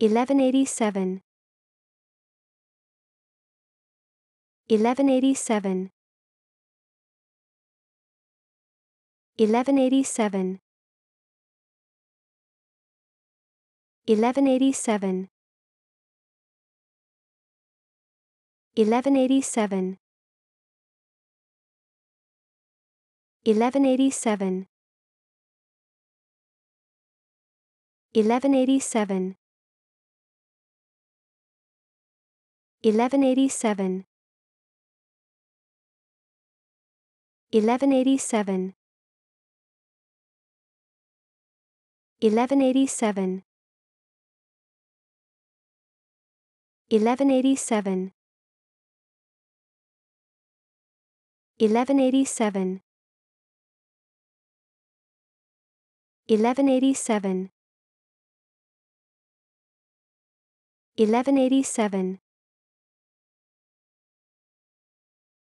1187 1187 1187 1187 1187 1187 1187 1187 1187 1187 1187 1187 1187 1187